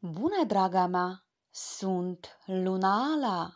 Bună, draga mea! Sunt Luna Ala!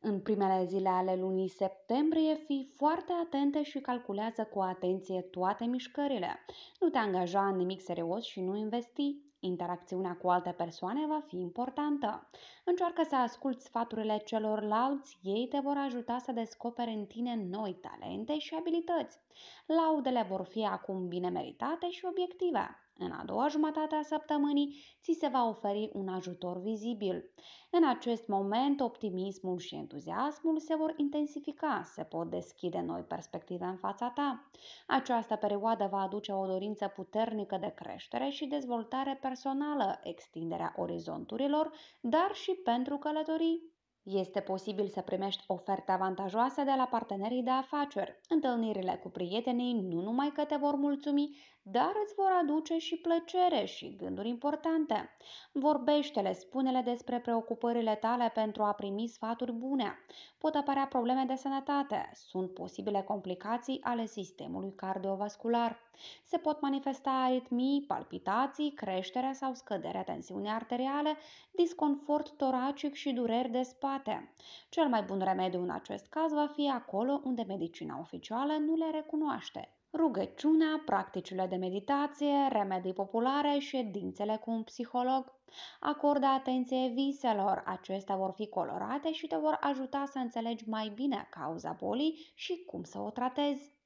În primele zile ale lunii septembrie, fii foarte atentă și calculează cu atenție toate mișcările. Nu te angaja în nimic serios și nu investi Interacțiunea cu alte persoane va fi importantă. Încearcă să asculți sfaturile celorlalți, ei te vor ajuta să descoperi în tine noi talente și abilități. Laudele vor fi acum bine meritate și obiective. În a doua jumătate a săptămânii, ți se va oferi un ajutor vizibil. În acest moment, optimismul și entuziasmul se vor intensifica, se pot deschide noi perspective în fața ta. Această perioadă va aduce o dorință puternică de creștere și dezvoltare personală, extinderea orizonturilor, dar și pentru călătorii este posibil să primești oferte avantajoase de la partenerii de afaceri. Întâlnirile cu prietenii nu numai că te vor mulțumi, dar îți vor aduce și plăcere și gânduri importante. Vorbește-le, spune-le despre preocupările tale pentru a primi sfaturi bune. Pot apărea probleme de sănătate, sunt posibile complicații ale sistemului cardiovascular. Se pot manifesta aritmii, palpitații, creșterea sau scăderea tensiunii arteriale, disconfort toracic și dureri de spate. Cel mai bun remediu în acest caz va fi acolo unde medicina oficială nu le recunoaște rugăciunea, practicile de meditație, remedii populare, ședințele cu un psiholog. Acordă atenție viselor, acestea vor fi colorate și te vor ajuta să înțelegi mai bine cauza bolii și cum să o tratezi.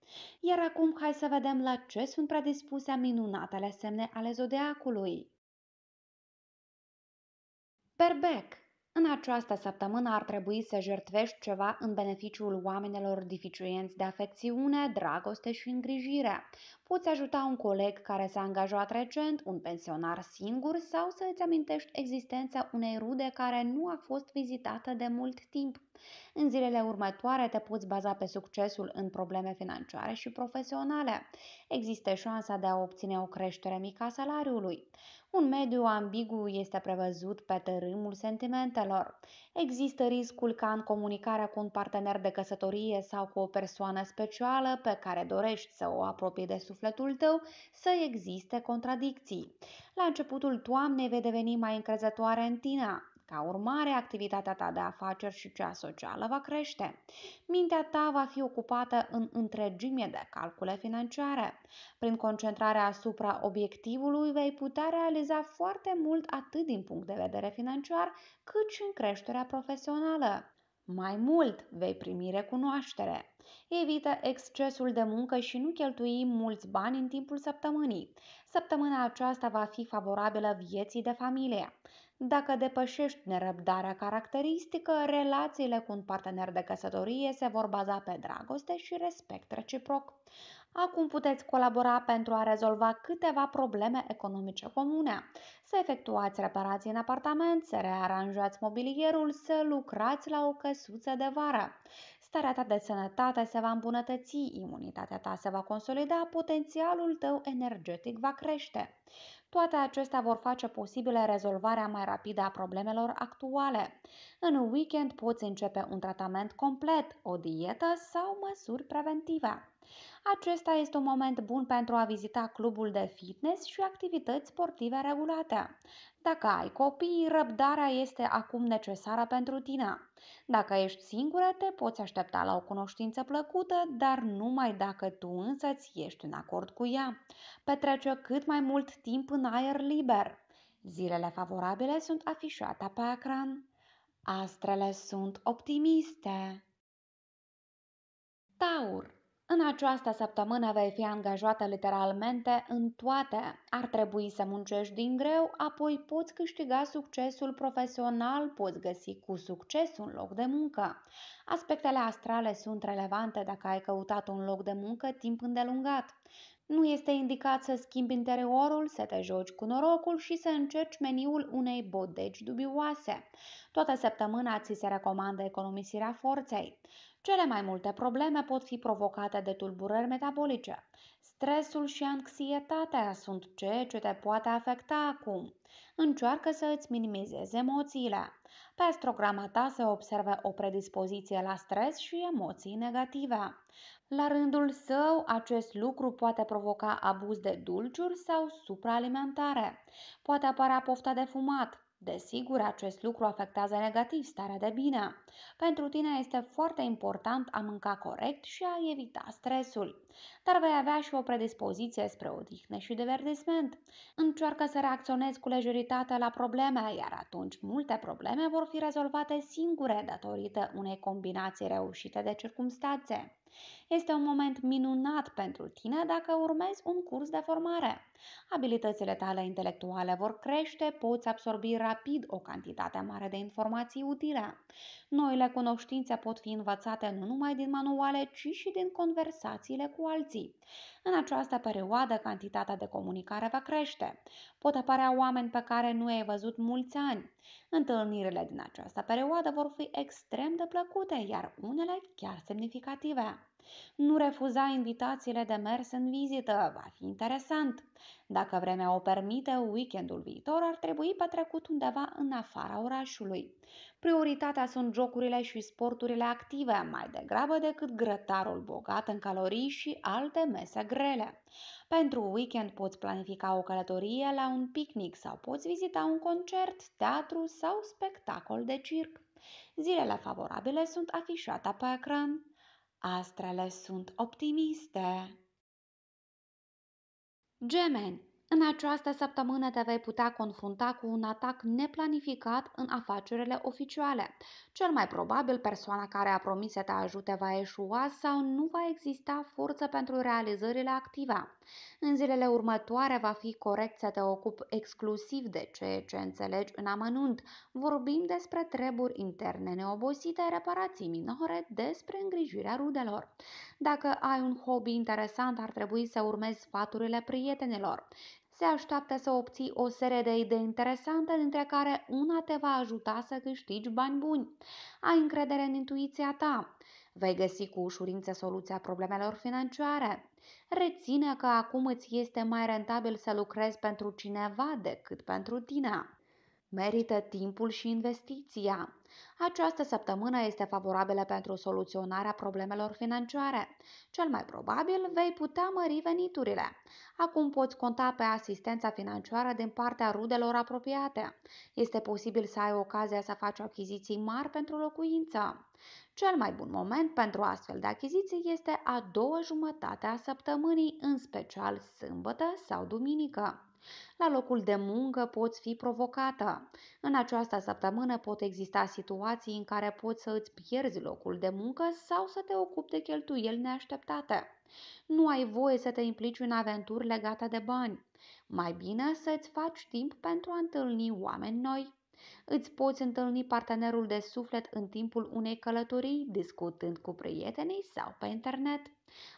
Iar acum hai să vedem la ce sunt predispuse minunatele semne ale zodiacului. Berbec în această săptămână ar trebui să jertfești ceva în beneficiul oamenilor dificienți de afecțiune, dragoste și îngrijire. Poți ajuta un coleg care s-a angajat recent, un pensionar singur sau să îți amintești existența unei rude care nu a fost vizitată de mult timp. În zilele următoare te poți baza pe succesul în probleme financiare și profesionale. Există șansa de a obține o creștere mică a salariului. Un mediu ambigu este prevăzut pe tărâmul sentimentelor. Există riscul ca în comunicarea cu un partener de căsătorie sau cu o persoană specială pe care dorești să o apropii de sufletul tău să existe contradicții. La începutul toamnei vei deveni mai încrezătoare în tine, ca urmare, activitatea ta de afaceri și cea socială va crește. Mintea ta va fi ocupată în întregime de calcule financiare. Prin concentrarea asupra obiectivului vei putea realiza foarte mult atât din punct de vedere financiar, cât și în creșterea profesională. Mai mult, vei primi recunoaștere. Evită excesul de muncă și nu cheltui mulți bani în timpul săptămânii. Săptămâna aceasta va fi favorabilă vieții de familie. Dacă depășești nerăbdarea caracteristică, relațiile cu un partener de căsătorie se vor baza pe dragoste și respect reciproc. Acum puteți colabora pentru a rezolva câteva probleme economice comune. Să efectuați reparații în apartament, să rearanjați mobilierul, să lucrați la o căsuță de vară. Starea ta de sănătate se va îmbunătăți, imunitatea ta se va consolida, potențialul tău energetic va crește. Toate acestea vor face posibile rezolvarea mai rapidă a problemelor actuale. În weekend poți începe un tratament complet, o dietă sau măsuri preventive. Acesta este un moment bun pentru a vizita clubul de fitness și activități sportive regulate. Dacă ai copii, răbdarea este acum necesară pentru tine. Dacă ești singură, te poți aștepta la o cunoștință plăcută, dar numai dacă tu ți ești în acord cu ea. Petrece cât mai mult timp în aer liber. Zilele favorabile sunt afișate pe ecran. Astrele sunt optimiste. Taur în această săptămână vei fi angajată literalmente în toate. Ar trebui să muncești din greu, apoi poți câștiga succesul profesional, poți găsi cu succes un loc de muncă. Aspectele astrale sunt relevante dacă ai căutat un loc de muncă timp îndelungat. Nu este indicat să schimbi interiorul, să te joci cu norocul și să încerci meniul unei bodegi dubioase. Toată săptămâna ți se recomandă economisirea forței. Cele mai multe probleme pot fi provocate de tulburări metabolice. Stresul și anxietatea sunt ceea ce te poate afecta acum. Încearcă să îți minimizezi emoțiile. Pe astrograma ta se observă o predispoziție la stres și emoții negative. La rândul său, acest lucru poate provoca abuz de dulciuri sau supraalimentare. Poate apărea pofta de fumat, Desigur, acest lucru afectează negativ starea de bine. Pentru tine este foarte important a mânca corect și a evita stresul. Dar vei avea și o predispoziție spre odihnă și divertisment. Încearcă să reacționezi cu lejeritate la probleme, iar atunci multe probleme vor fi rezolvate singure datorită unei combinații reușite de circumstanțe. Este un moment minunat pentru tine dacă urmezi un curs de formare. Abilitățile tale intelectuale vor crește, poți absorbi rapid o cantitate mare de informații utile. Noile cunoștințe pot fi învățate nu numai din manuale, ci și din conversațiile cu alții. În această perioadă, cantitatea de comunicare va crește. Pot apărea oameni pe care nu ai văzut mulți ani. Întâlnirile din această perioadă vor fi extrem de plăcute, iar unele chiar semnificative. Nu refuza invitațiile de mers în vizită, va fi interesant. Dacă vremea o permite, weekendul viitor ar trebui petrecut undeva în afara orașului. Prioritatea sunt jocurile și sporturile active, mai degrabă decât grătarul bogat în calorii și alte mese grele. Pentru weekend poți planifica o călătorie la un picnic sau poți vizita un concert, teatru sau spectacol de circ. Zilele favorabile sunt afișate pe ecran. Astrele sunt optimiste. Gemeni, în această săptămână te vei putea confrunta cu un atac neplanificat în afacerile oficiale. Cel mai probabil persoana care a promis să te ajute va eșua sau nu va exista forță pentru realizările active. În zilele următoare va fi corect să te ocupi exclusiv de ceea ce înțelegi în amănunt. Vorbim despre treburi interne neobosite, reparații minore, despre îngrijirea rudelor. Dacă ai un hobby interesant, ar trebui să urmezi sfaturile prietenilor se așteaptă să obții o serie de idei interesante, dintre care una te va ajuta să câștigi bani buni. Ai încredere în intuiția ta. Vei găsi cu ușurință soluția problemelor financiare. Reține că acum îți este mai rentabil să lucrezi pentru cineva decât pentru tine. Merită timpul și investiția. Această săptămână este favorabilă pentru soluționarea problemelor financiare. Cel mai probabil vei putea mări veniturile. Acum poți conta pe asistența financiară din partea rudelor apropiate. Este posibil să ai ocazia să faci achiziții mari pentru locuință. Cel mai bun moment pentru astfel de achiziții este a doua jumătate a săptămânii, în special sâmbătă sau duminică. La locul de muncă poți fi provocată. În această săptămână pot exista situații în care poți să îți pierzi locul de muncă sau să te ocupi de cheltuieli neașteptate. Nu ai voie să te implici în aventuri legate de bani. Mai bine să-ți faci timp pentru a întâlni oameni noi. Îți poți întâlni partenerul de suflet în timpul unei călătorii, discutând cu prietenii sau pe internet.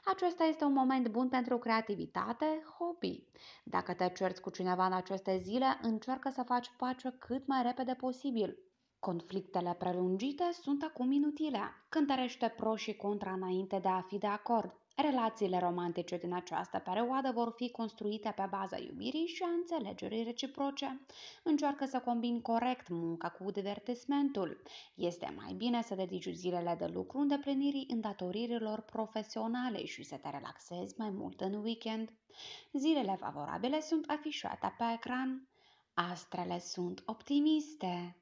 Acesta este un moment bun pentru creativitate, hobby. Dacă te cerți cu cineva în aceste zile, încearcă să faci pace cât mai repede posibil. Conflictele prelungite sunt acum inutile. Cântărește pro și contra înainte de a fi de acord. Relațiile romantice din această perioadă vor fi construite pe baza iubirii și a înțelegerii reciproce. Încearcă să combini corect munca cu divertismentul. Este mai bine să dedici zilele de lucru îndeplinirii îndatoririlor profesionale și să te relaxezi mai mult în weekend. Zilele favorabile sunt afișate pe ecran. Astrele sunt optimiste.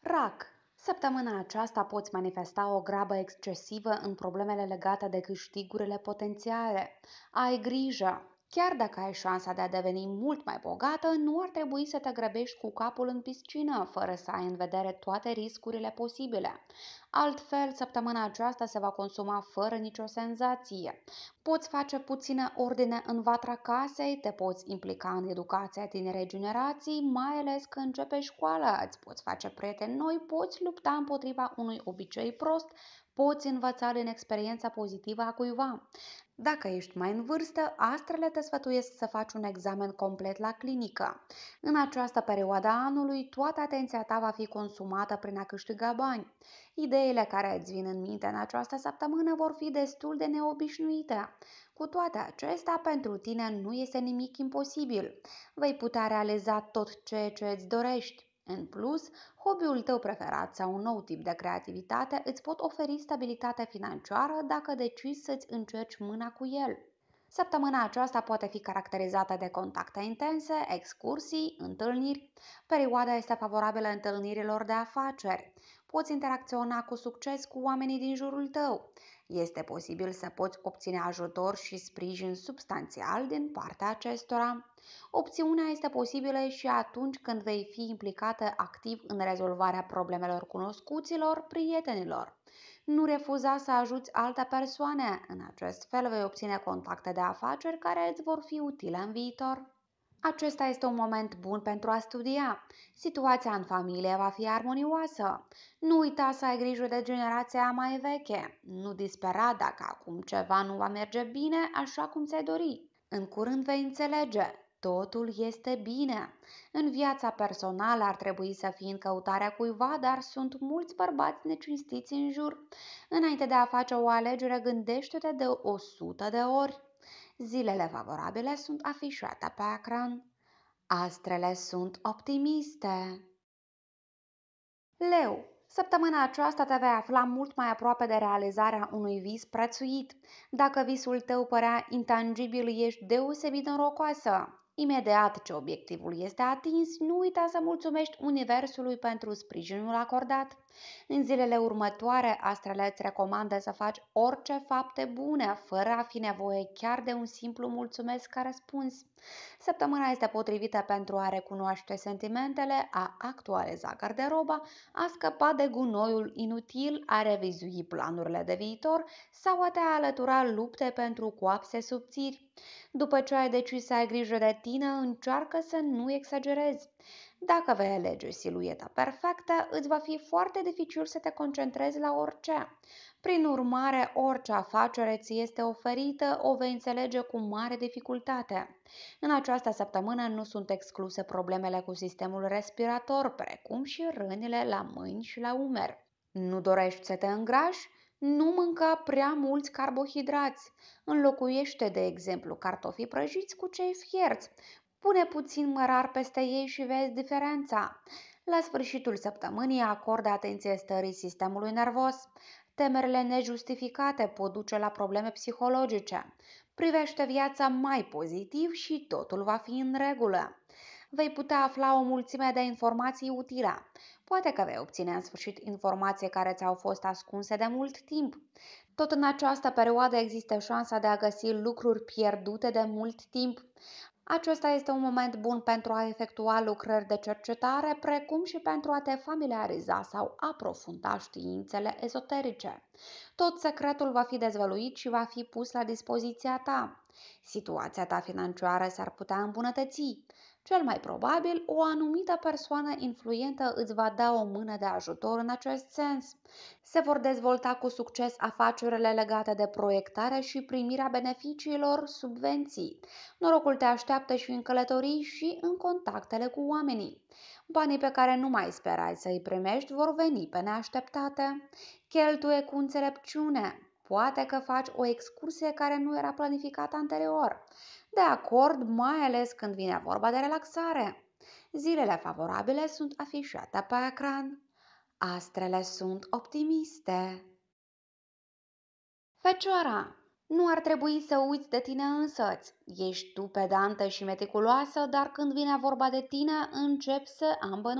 Rac Săptămâna aceasta poți manifesta o grabă excesivă în problemele legate de câștigurile potențiale. Ai grijă! Chiar dacă ai șansa de a deveni mult mai bogată, nu ar trebui să te grăbești cu capul în piscină, fără să ai în vedere toate riscurile posibile. Altfel, săptămâna aceasta se va consuma fără nicio senzație. Poți face puțină ordine în vatra casei, te poți implica în educația tinerei generații, mai ales când începe școala, îți poți face prieteni noi, poți lupta împotriva unui obicei prost, poți învăța din experiența pozitivă a cuiva. Dacă ești mai în vârstă, astrele te sfătuiesc să faci un examen complet la clinică. În această perioadă a anului, toată atenția ta va fi consumată prin a câștiga bani. Ideea Ideile care îți vin în minte în această săptămână vor fi destul de neobișnuite. Cu toate acestea, pentru tine nu este nimic imposibil. Vei putea realiza tot ceea ce îți dorești. În plus, hobby-ul tău preferat sau un nou tip de creativitate îți pot oferi stabilitate financiară dacă decizi să-ți încerci mâna cu el. Săptămâna aceasta poate fi caracterizată de contacte intense, excursii, întâlniri. Perioada este favorabilă întâlnirilor de afaceri poți interacționa cu succes cu oamenii din jurul tău. Este posibil să poți obține ajutor și sprijin substanțial din partea acestora. Opțiunea este posibilă și atunci când vei fi implicată activ în rezolvarea problemelor cunoscuților, prietenilor. Nu refuza să ajuți alte persoane, în acest fel vei obține contacte de afaceri care îți vor fi utile în viitor. Acesta este un moment bun pentru a studia. Situația în familie va fi armonioasă. Nu uita să ai grijă de generația mai veche. Nu dispera dacă acum ceva nu va merge bine așa cum ți-ai dori. În curând vei înțelege. Totul este bine. În viața personală ar trebui să fii în căutarea cuiva, dar sunt mulți bărbați necinstiți în jur. Înainte de a face o alegere, gândește-te de 100 de ori. Zilele favorabile sunt afișate pe ecran. Astrele sunt optimiste. Leu, săptămâna aceasta te vei afla mult mai aproape de realizarea unui vis prețuit. Dacă visul tău părea intangibil, ești deosebit norocoasă. Imediat ce obiectivul este atins, nu uita să mulțumești Universului pentru sprijinul acordat. În zilele următoare, astrele îți recomandă să faci orice fapte bune, fără a fi nevoie chiar de un simplu mulțumesc ca răspuns. Săptămâna este potrivită pentru a recunoaște sentimentele, a actualiza garderoba, a scăpa de gunoiul inutil, a revizui planurile de viitor sau a te alătura lupte pentru coapse subțiri. După ce ai decis să ai grijă de tine, încearcă să nu exagerezi. Dacă vei alege silueta perfectă, îți va fi foarte dificil să te concentrezi la orice. Prin urmare, orice afacere ți este oferită o vei înțelege cu mare dificultate. În această săptămână nu sunt excluse problemele cu sistemul respirator, precum și rănile la mâini și la umeri. Nu dorești să te îngrași? Nu mânca prea mulți carbohidrați. Înlocuiește, de exemplu, cartofii prăjiți cu cei fierți. Pune puțin mărar peste ei și vezi diferența. La sfârșitul săptămânii acordă atenție stării sistemului nervos. Temerile nejustificate pot duce la probleme psihologice. Privește viața mai pozitiv și totul va fi în regulă. Vei putea afla o mulțime de informații utile. Poate că vei obține în sfârșit informații care ți-au fost ascunse de mult timp. Tot în această perioadă există șansa de a găsi lucruri pierdute de mult timp. Acesta este un moment bun pentru a efectua lucrări de cercetare, precum și pentru a te familiariza sau aprofunda științele ezoterice. Tot secretul va fi dezvăluit și va fi pus la dispoziția ta. Situația ta financiară s-ar putea îmbunătăți. Cel mai probabil, o anumită persoană influentă îți va da o mână de ajutor în acest sens. Se vor dezvolta cu succes afacerile legate de proiectare și primirea beneficiilor subvenții. Norocul te așteaptă și în călătorii și în contactele cu oamenii. Banii pe care nu mai sperai să-i primești vor veni pe neașteptate. Cheltuie cu înțelepciune. Poate că faci o excursie care nu era planificată anterior de acord mai ales când vine vorba de relaxare. Zilele favorabile sunt afișate pe ecran. Astrele sunt optimiste. Fecioara, nu ar trebui să uiți de tine însăți. Ești tu pedantă și meticuloasă, dar când vine vorba de tine, încep să am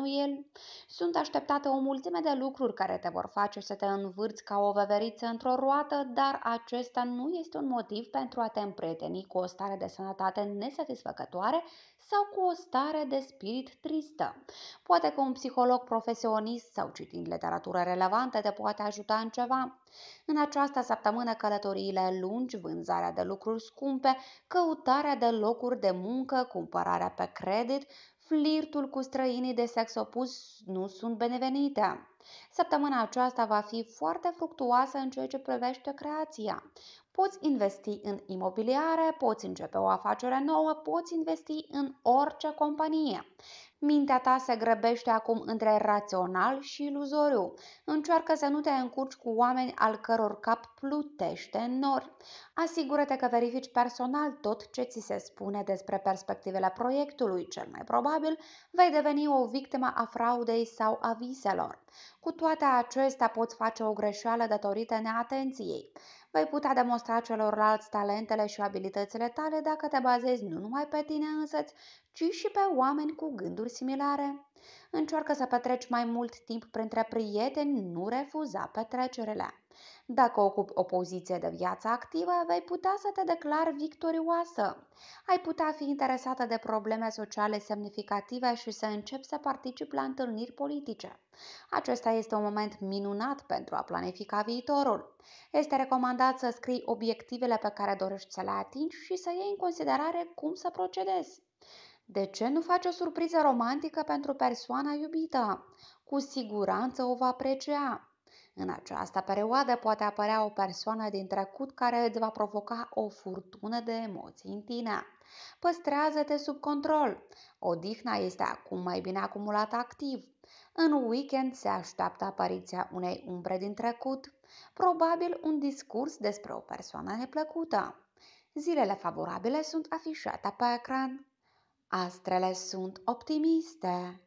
Sunt așteptate o mulțime de lucruri care te vor face să te învârți ca o veveriță într-o roată, dar acesta nu este un motiv pentru a te împrieteni cu o stare de sănătate nesatisfăcătoare sau cu o stare de spirit tristă. Poate că un psiholog profesionist sau citind literatură relevantă te poate ajuta în ceva. În această săptămână călătoriile lungi, vânzarea de lucruri scumpe, căutarea căutarea de locuri de muncă, cumpărarea pe credit, flirtul cu străinii de sex opus nu sunt benevenite. Săptămâna aceasta va fi foarte fructuoasă în ceea ce privește creația. Poți investi în imobiliare, poți începe o afacere nouă, poți investi în orice companie. Mintea ta se grăbește acum între rațional și iluzoriu. Încearcă să nu te încurci cu oameni al căror cap plutește în nori. Asigură-te că verifici personal tot ce ți se spune despre perspectivele proiectului. Cel mai probabil vei deveni o victimă a fraudei sau a viselor. Cu toate acestea poți face o greșeală datorită neatenției. Vei putea demonstra celorlalți talentele și abilitățile tale dacă te bazezi nu numai pe tine însăți, ci și pe oameni cu gânduri similare. Încearcă să petreci mai mult timp printre prieteni, nu refuza petrecerile. Dacă ocupi o poziție de viață activă, vei putea să te declari victorioasă. Ai putea fi interesată de probleme sociale semnificative și să începi să participi la întâlniri politice. Acesta este un moment minunat pentru a planifica viitorul. Este recomandat să scrii obiectivele pe care dorești să le atingi și să iei în considerare cum să procedezi. De ce nu faci o surpriză romantică pentru persoana iubită? Cu siguranță o va aprecia. În această perioadă poate apărea o persoană din trecut care îți va provoca o furtună de emoții în tine. Păstrează-te sub control. Odihna este acum mai bine acumulată activ. În weekend se așteaptă apariția unei umbre din trecut, probabil un discurs despre o persoană neplăcută. Zilele favorabile sunt afișate pe ecran. Astrele sunt optimiste.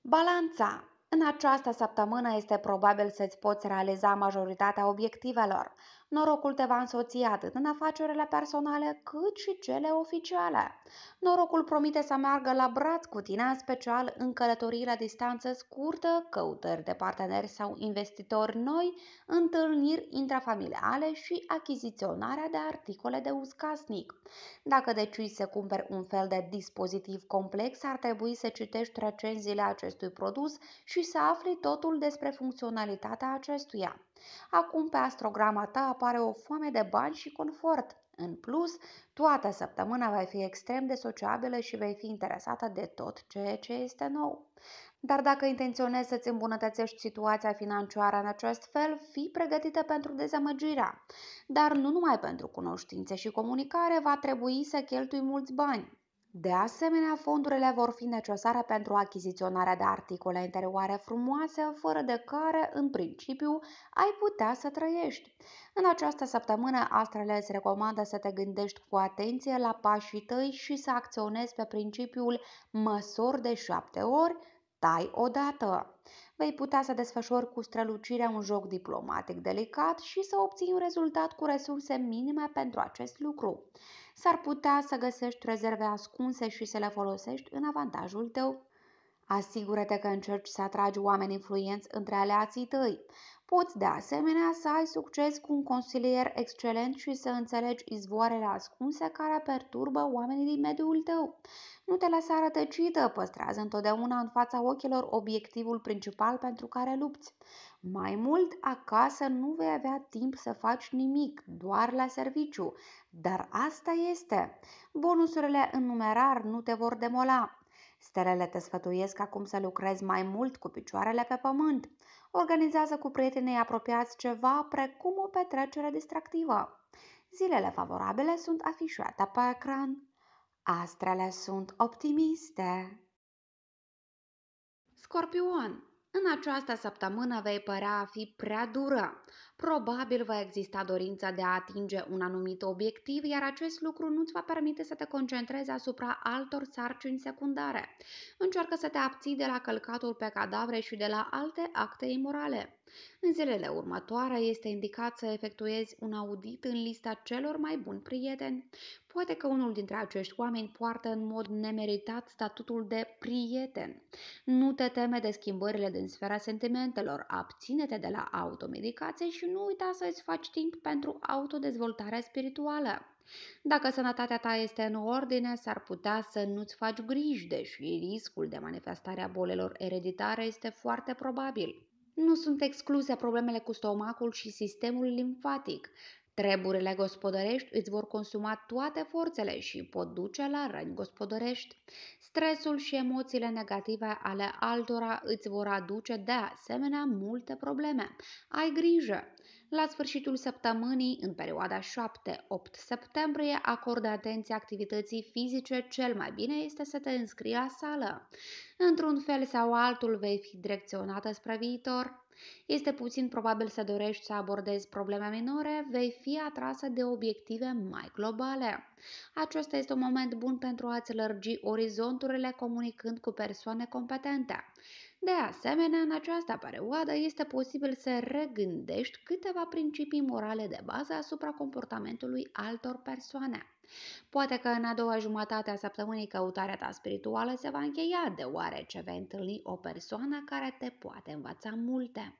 Balanța în această săptămână este probabil să-ți poți realiza majoritatea obiectivelor. Norocul te va însoți atât în afacerile personale cât și cele oficiale. Norocul promite să meargă la braț cu tine, în special în călătorii la distanță scurtă, căutări de parteneri sau investitori noi, întâlniri intrafamiliale și achiziționarea de articole de uz casnic. Dacă decizi să cumperi un fel de dispozitiv complex, ar trebui să citești recenziile acestui produs și să afli totul despre funcționalitatea acestuia. Acum pe astrograma ta apare o foame de bani și confort. În plus, toată săptămâna vei fi extrem de sociabilă și vei fi interesată de tot ceea ce este nou. Dar dacă intenționezi să-ți îmbunătățești situația financiară în acest fel, fii pregătită pentru dezamăgirea. Dar nu numai pentru cunoștințe și comunicare va trebui să cheltui mulți bani. De asemenea, fondurile vor fi necesare pentru achiziționarea de articole interioare frumoase, fără de care, în principiu, ai putea să trăiești. În această săptămână, astrele îți recomandă să te gândești cu atenție la pașii tăi și să acționezi pe principiul măsor de șapte ori, tai odată. Vei putea să desfășori cu strălucirea un joc diplomatic delicat și să obții un rezultat cu resurse minime pentru acest lucru s-ar putea să găsești rezerve ascunse și să le folosești în avantajul tău. Asigură-te că încerci să atragi oameni influenți între aleații tăi. Poți de asemenea să ai succes cu un consilier excelent și să înțelegi izvoarele ascunse care perturbă oamenii din mediul tău. Nu te lăsa rătăcită, păstrează întotdeauna în fața ochilor obiectivul principal pentru care lupți. Mai mult, acasă nu vei avea timp să faci nimic, doar la serviciu, dar asta este. Bonusurile în numerar nu te vor demola. Stelele te sfătuiesc acum să lucrezi mai mult cu picioarele pe pământ. Organizează cu prietenii apropiați ceva precum o petrecere distractivă. Zilele favorabile sunt afișate pe ecran. Astrele sunt optimiste. Scorpion în această săptămână vei părea a fi prea dură. Probabil va exista dorința de a atinge un anumit obiectiv, iar acest lucru nu îți va permite să te concentrezi asupra altor sarcini secundare. Încearcă să te abții de la călcatul pe cadavre și de la alte acte imorale. În zilele următoare este indicat să efectuezi un audit în lista celor mai buni prieteni. Poate că unul dintre acești oameni poartă în mod nemeritat statutul de prieten. Nu te teme de schimbările din sfera sentimentelor, abține-te de la automedicație și nu uita să-ți faci timp pentru autodezvoltarea spirituală. Dacă sănătatea ta este în ordine, s-ar putea să nu-ți faci griji, deși riscul de manifestare a bolilor ereditare este foarte probabil. Nu sunt excluse problemele cu stomacul și sistemul limfatic. Treburile gospodărești îți vor consuma toate forțele și pot duce la răni gospodărești. Stresul și emoțiile negative ale altora îți vor aduce de asemenea multe probleme. Ai grijă! La sfârșitul săptămânii, în perioada 7-8 septembrie, acordă atenție activității fizice, cel mai bine este să te înscrii la sală. Într-un fel sau altul vei fi direcționată spre viitor. Este puțin probabil să dorești să abordezi probleme minore, vei fi atrasă de obiective mai globale. Acesta este un moment bun pentru a-ți lărgi orizonturile comunicând cu persoane competente. De asemenea, în această perioadă este posibil să regândești câteva principii morale de bază asupra comportamentului altor persoane. Poate că în a doua jumătate a săptămânii căutarea ta spirituală se va încheia, deoarece vei întâlni o persoană care te poate învăța multe.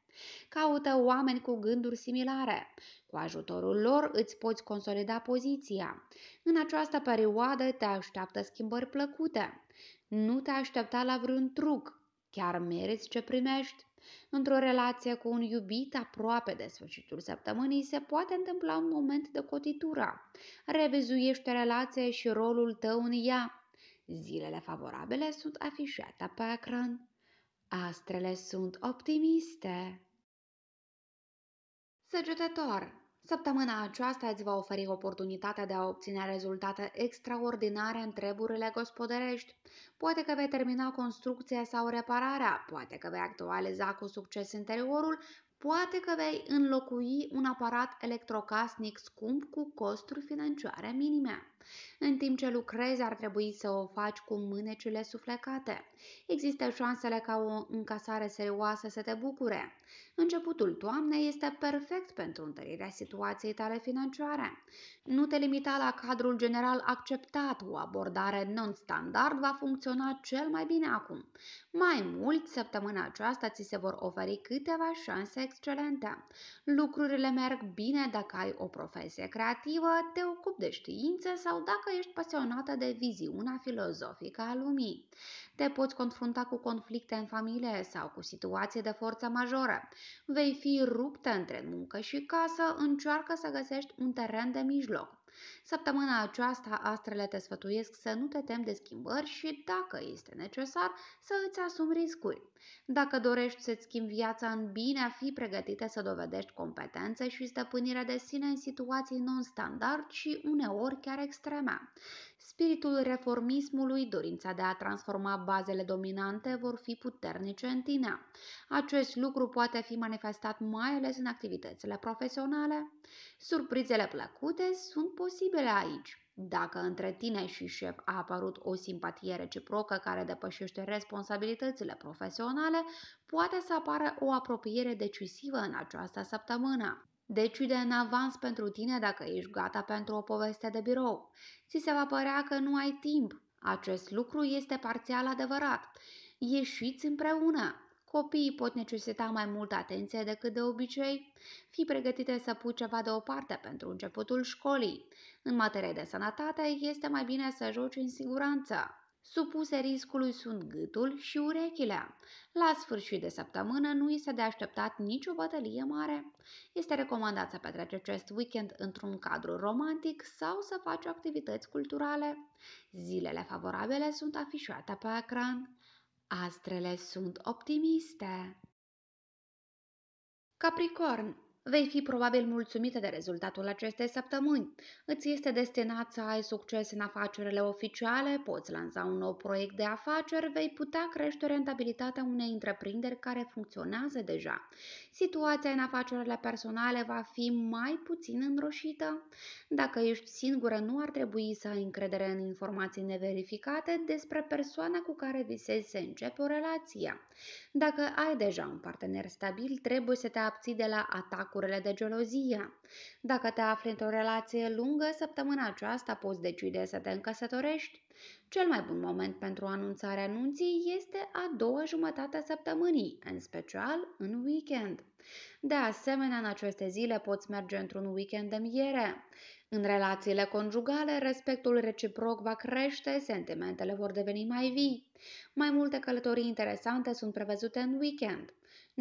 Caută oameni cu gânduri similare. Cu ajutorul lor îți poți consolida poziția. În această perioadă te așteaptă schimbări plăcute. Nu te aștepta la vreun truc, Chiar meriți ce primești? Într-o relație cu un iubit aproape de sfârșitul săptămânii se poate întâmpla un moment de cotitură. Revizuiește relația și rolul tău în ea. Zilele favorabile sunt afișate pe ecran. Astrele sunt optimiste. Săgetător, Săptămâna aceasta îți va oferi oportunitatea de a obține rezultate extraordinare în treburile gospodărești. Poate că vei termina construcția sau repararea, poate că vei actualiza cu succes interiorul, poate că vei înlocui un aparat electrocasnic scump cu costuri financiare minime. În timp ce lucrezi, ar trebui să o faci cu mânecile suflecate. Există șansele ca o încasare serioasă să te bucure. Începutul toamnei este perfect pentru întărirea situației tale financiare. Nu te limita la cadrul general acceptat, o abordare non-standard va funcționa cel mai bine acum. Mai mult, săptămâna aceasta ți se vor oferi câteva șanse excelente. Lucrurile merg bine dacă ai o profesie creativă, te ocupi de științe sau sau dacă ești pasionată de viziunea filozofică a lumii. Te poți confrunta cu conflicte în familie sau cu situații de forță majoră. Vei fi ruptă între muncă și casă, încearcă să găsești un teren de mijloc. Săptămâna aceasta, astrele te sfătuiesc să nu te temi de schimbări și, dacă este necesar, să îți asumi riscuri. Dacă dorești să-ți schimbi viața în bine, fi pregătită să dovedești competențe și stăpânire de sine în situații non-standard și uneori chiar extreme. Spiritul reformismului, dorința de a transforma bazele dominante vor fi puternice în tine. Acest lucru poate fi manifestat mai ales în activitățile profesionale. Surprizele plăcute sunt posibile aici. Dacă între tine și șef a apărut o simpatie reciprocă care depășește responsabilitățile profesionale, poate să apară o apropiere decisivă în această săptămână. Decide în avans pentru tine dacă ești gata pentru o poveste de birou. Ți se va părea că nu ai timp. Acest lucru este parțial adevărat. Ieșiți împreună. Copiii pot necesita mai multă atenție decât de obicei. Fii pregătite să pui ceva deoparte pentru începutul școlii. În materie de sănătate, este mai bine să joci în siguranță. Supuse riscului sunt gâtul și urechile. La sfârșit de săptămână nu este de așteptat nicio bătălie mare. Este recomandat să petreci acest weekend într-un cadru romantic sau să faci activități culturale. Zilele favorabile sunt afișate pe ecran. Astrele sunt optimiste. Capricorn Vei fi probabil mulțumită de rezultatul acestei săptămâni. Îți este destinat să ai succes în afacerile oficiale, poți lansa un nou proiect de afaceri, vei putea crește rentabilitatea unei întreprinderi care funcționează deja. Situația în afacerile personale va fi mai puțin înroșită. Dacă ești singură, nu ar trebui să ai încredere în informații neverificate despre persoana cu care visezi să începi o relație. Dacă ai deja un partener stabil, trebuie să te abții de la atac atacurile de gelozie. Dacă te afli într-o relație lungă, săptămâna aceasta poți decide să te încăsătorești. Cel mai bun moment pentru anunțarea anunții este a doua jumătate a săptămânii, în special în weekend. De asemenea, în aceste zile poți merge într-un weekend de miere. În relațiile conjugale, respectul reciproc va crește, sentimentele vor deveni mai vii. Mai multe călătorii interesante sunt prevăzute în weekend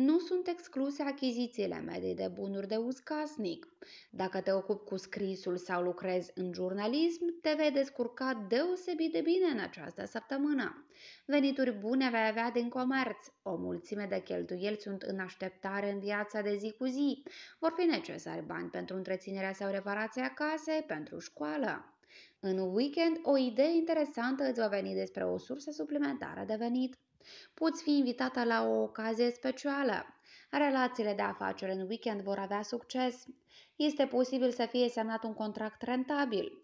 nu sunt excluse achizițiile medii de bunuri de uz casnic. Dacă te ocupi cu scrisul sau lucrezi în jurnalism, te vei descurca deosebit de bine în această săptămână. Venituri bune vei avea din comerț. O mulțime de cheltuieli sunt în așteptare în viața de zi cu zi. Vor fi necesari bani pentru întreținerea sau reparația casei, pentru școală. În weekend, o idee interesantă îți va veni despre o sursă suplimentară de venit. Poți fi invitată la o ocazie specială. Relațiile de afaceri în weekend vor avea succes. Este posibil să fie semnat un contract rentabil.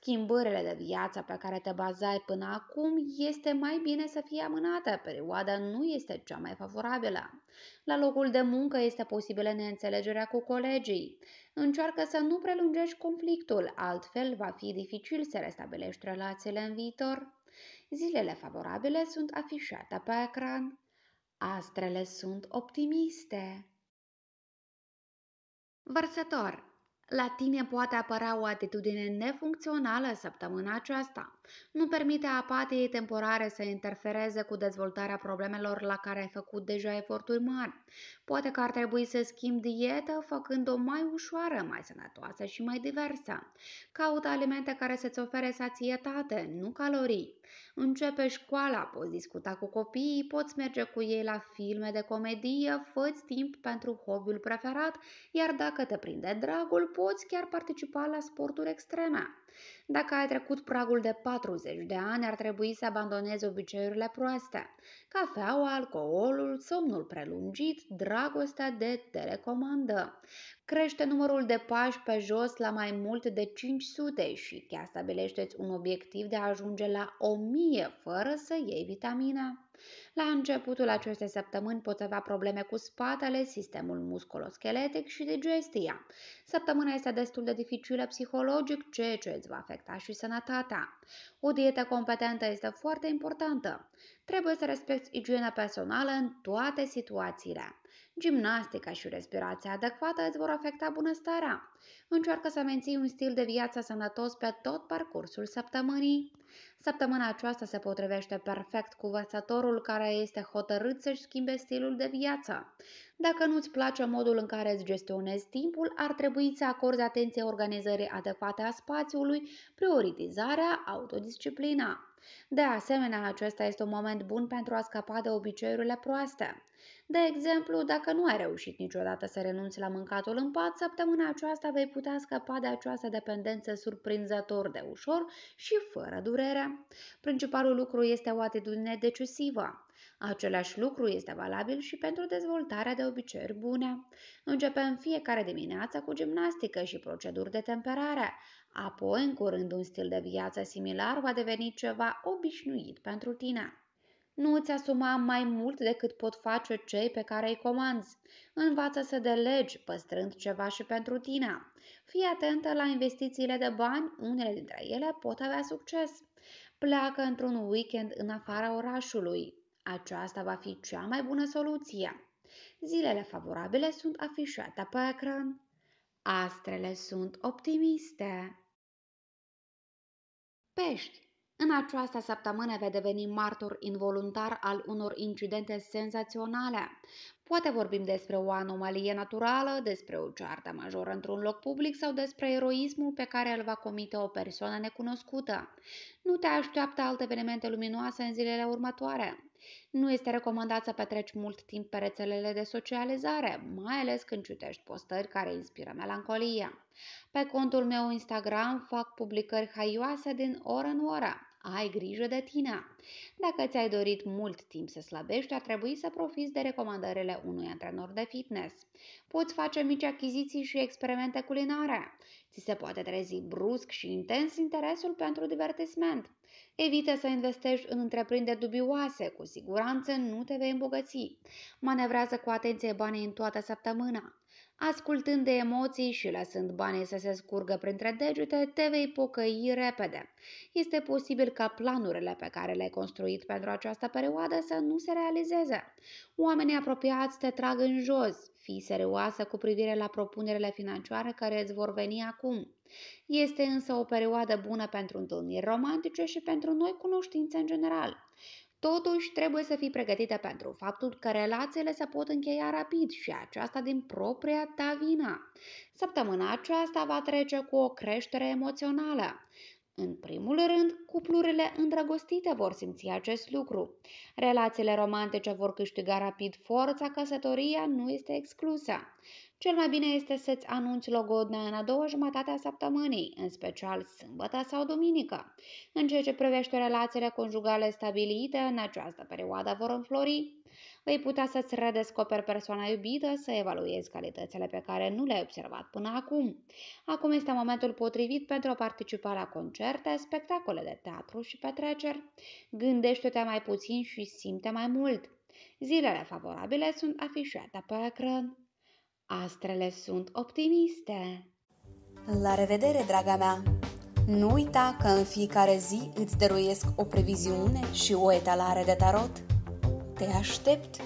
Schimbările de viață pe care te bazai până acum este mai bine să fie amânată, perioada nu este cea mai favorabilă. La locul de muncă este posibilă neînțelegerea cu colegii. Încearcă să nu prelungești conflictul, altfel va fi dificil să restabilești relațiile în viitor. Zilele favorabile sunt afișate pe ecran. Astrele sunt optimiste. Vărsător la tine poate apăra o atitudine nefuncțională săptămâna aceasta. Nu permite apatiei temporare să interfereze cu dezvoltarea problemelor la care ai făcut deja eforturi mari. Poate că ar trebui să schimbi dietă făcând-o mai ușoară, mai sănătoasă și mai diversă. Caută alimente care să-ți ofere sațietate, nu calorii. Începe școala, poți discuta cu copiii, poți merge cu ei la filme de comedie, fă timp pentru hobby-ul preferat, iar dacă te prinde dragul, poți chiar participa la sporturi extreme. Dacă ai trecut pragul de 40 de ani, ar trebui să abandonezi obiceiurile proaste. Cafeaua, alcoolul, somnul prelungit, dragostea de telecomandă. Crește numărul de pași pe jos la mai mult de 500 și chiar stabilește un obiectiv de a ajunge la 1000 fără să iei vitamina. La începutul acestei săptămâni pot avea probleme cu spatele, sistemul musculoscheletic și digestia. Săptămâna este destul de dificilă psihologic, ceea ce îți va afecta și sănătatea. O dietă competentă este foarte importantă. Trebuie să respecti igiena personală în toate situațiile. Gimnastica și respirația adecvată îți vor afecta bunăstarea. Încearcă să menții un stil de viață sănătos pe tot parcursul săptămânii. Săptămâna aceasta se potrivește perfect cu vărsătorul care este hotărât să-și schimbe stilul de viață. Dacă nu-ți place modul în care îți gestionezi timpul, ar trebui să acorzi atenție organizării adecvate a spațiului, prioritizarea, autodisciplina. De asemenea, acesta este un moment bun pentru a scăpa de obiceiurile proaste. De exemplu, dacă nu ai reușit niciodată să renunți la mâncatul în pat, săptămâna aceasta vei putea scăpa de această dependență surprinzător de ușor și fără durere. Principalul lucru este o atitudine decisivă. Același lucru este valabil și pentru dezvoltarea de obiceiuri bune. Începem fiecare dimineață cu gimnastică și proceduri de temperare. Apoi, în curând, un stil de viață similar va deveni ceva obișnuit pentru tine. Nu îți asuma mai mult decât pot face cei pe care îi comanzi. Învață să delegi, păstrând ceva și pentru tine. Fii atentă la investițiile de bani, unele dintre ele pot avea succes. Pleacă într-un weekend în afara orașului. Aceasta va fi cea mai bună soluție. Zilele favorabile sunt afișate pe ecran. Astrele sunt optimiste. Pești în această săptămână vei deveni martor involuntar al unor incidente senzaționale. Poate vorbim despre o anomalie naturală, despre o ceartă majoră într-un loc public sau despre eroismul pe care îl va comite o persoană necunoscută. Nu te așteaptă alte evenimente luminoase în zilele următoare. Nu este recomandat să petreci mult timp pe rețelele de socializare, mai ales când citești postări care inspiră melancolia. Pe contul meu Instagram fac publicări haioase din oră în oră ai grijă de tine. Dacă ți-ai dorit mult timp să slăbești, ar trebui să profiți de recomandările unui antrenor de fitness. Poți face mici achiziții și experimente culinare. Ți se poate trezi brusc și intens interesul pentru divertisment. Evită să investești în întreprinderi dubioase, cu siguranță nu te vei îmbogăți. Manevrează cu atenție banii în toată săptămâna. Ascultând de emoții și lăsând banii să se scurgă printre degete, te vei pocăi repede. Este posibil ca planurile pe care le-ai construit pentru această perioadă să nu se realizeze. Oamenii apropiați te trag în jos. Fii serioasă cu privire la propunerile financiare care îți vor veni acum. Este însă o perioadă bună pentru întâlniri romantice și pentru noi cunoștințe în general. Totuși, trebuie să fii pregătită pentru faptul că relațiile se pot încheia rapid și aceasta din propria ta vina. Săptămâna aceasta va trece cu o creștere emoțională. În primul rând, cuplurile îndrăgostite vor simți acest lucru. Relațiile romantice vor câștiga rapid forța, căsătoria nu este exclusă. Cel mai bine este să-ți anunți logodna în a doua jumătate a săptămânii, în special sâmbătă sau duminică. În ceea ce privește relațiile conjugale stabilite, în această perioadă vor înflori vei putea să-ți redescoperi persoana iubită, să evaluezi calitățile pe care nu le-ai observat până acum. Acum este momentul potrivit pentru a participa la concerte, spectacole de teatru și petreceri. Gândește-te mai puțin și simte mai mult. Zilele favorabile sunt afișate pe ecran. Astrele sunt optimiste. La revedere, draga mea! Nu uita că în fiecare zi îți dăruiesc o previziune și o etalare de tarot. der stirbt.